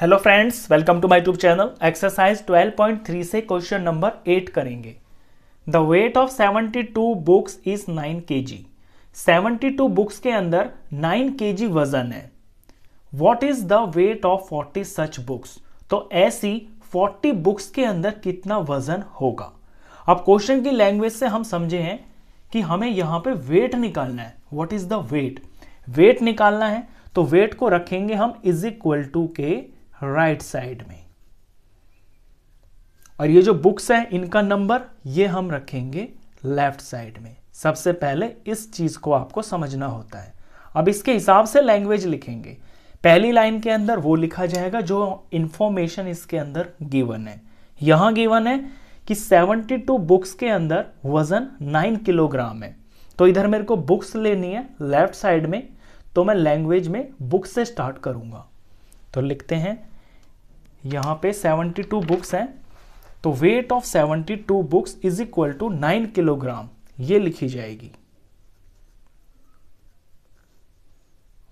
hello friends welcome to my tube channel exercise 12.3 से question number eight करेंगे the weight of 72 books is 9 KG 72 books के अंदर 9 KG वजन है what is the weight of 40 such books तो ऐसी 40 books के अंदर कितना वजन होगा अब क्वेश्चन की लैंग्वेज से हम समझे हैं कि हमें यहाँ पे वेट निकालना है what is the weight weight निकालना है तो वेट को रखेंगे हम इज इक्वल टू के राइट right साइड में और ये जो बुक्स है इनका नंबर ये हम रखेंगे लेफ्ट साइड में सबसे पहले इस चीज को आपको समझना होता है अब इसके हिसाब से लैंग्वेज लिखेंगे पहली लाइन के अंदर वो लिखा जाएगा जो इंफॉर्मेशन इसके अंदर गिवन है यहां गिवन है कि 72 बुक्स के अंदर वजन 9 किलोग्राम है तो इधर मेरे को बुक्स लेनी है लेफ्ट साइड में तो मैं लैंग्वेज में बुक से स्टार्ट करूंगा तो लिखते हैं यहाँ पे 72 बुक्स हैं तो weight of 72 books is equal to 9 kilogram ये लिखी जाएगी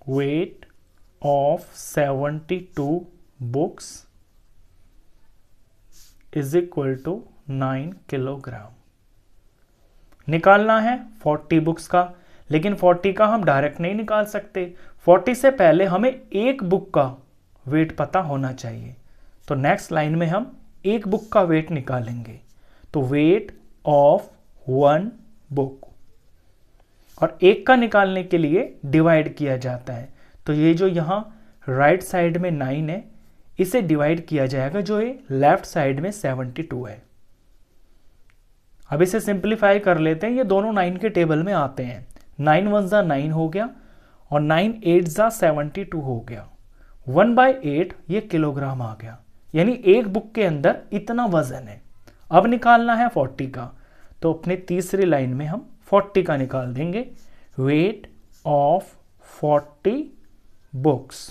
weight of 72 books is equal to 9 kilogram निकालना है 40 बुक्स का लेकिन 40 का हम डायरेक्ट नहीं निकाल सकते 40 से पहले हमें एक बुक का वेट पता होना चाहिए तो नेक्स्ट लाइन में हम एक बुक का वेट निकालेंगे तो वेट ऑफ वन बुक और एक का निकालने के लिए डिवाइड किया जाता है तो ये जो यहां राइट साइड में नाइन है इसे डिवाइड किया जाएगा जो ये लेफ्ट साइड में सेवनटी टू है अब इसे सिंप्लीफाई कर लेते हैं ये दोनों नाइन के टेबल में आते हैं नाइन वन ज़ा नाइन हो गया और नाइन एट ज़ा सेवनटी टू हो गया वन बाय एट ये किलोग्राम आ गया यानी एक बुक के अंदर इतना वजन है अब निकालना है फोर्टी का तो अपने तीसरी लाइन में हम फोर्टी का निकाल देंगे वेट ऑफ फोर्टी बुक्स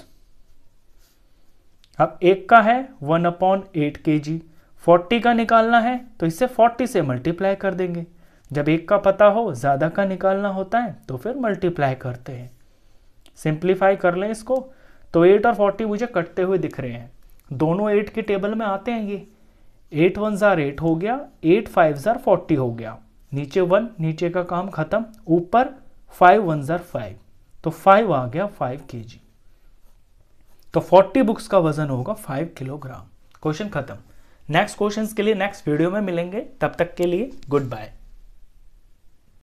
अब एक का है वन अपॉन एट के जी फोर्टी का निकालना है तो इसे फोर्टी से मल्टीप्लाई कर देंगे जब एक का पता हो ज़्यादा का निकालना होता है तो फिर मल्टीप्लाई करते हैं सिंप्लीफाई कर लें इसको तो एट और फोर्टी मुझे कटते हुए दिख रहे हैं दोनों एट के टेबल में आते हैं ये एट वन ज़ार एट हो गया एट फाइव ज़ार फोर्टी हो गया नीचे वन नीचे का काम खत्म ऊपर फाइव वन ज़ार फाइव तो फाइव आ गया फाइव के जी तो फोर्टी बुक्स का वजन होगा फाइव किलोग्राम क्वेश्चन खत्म नेक्स्ट क्वेश्चंस के लिए नेक्स्ट वीडियो में मिलेंगे तब तक के लिए गुड बाय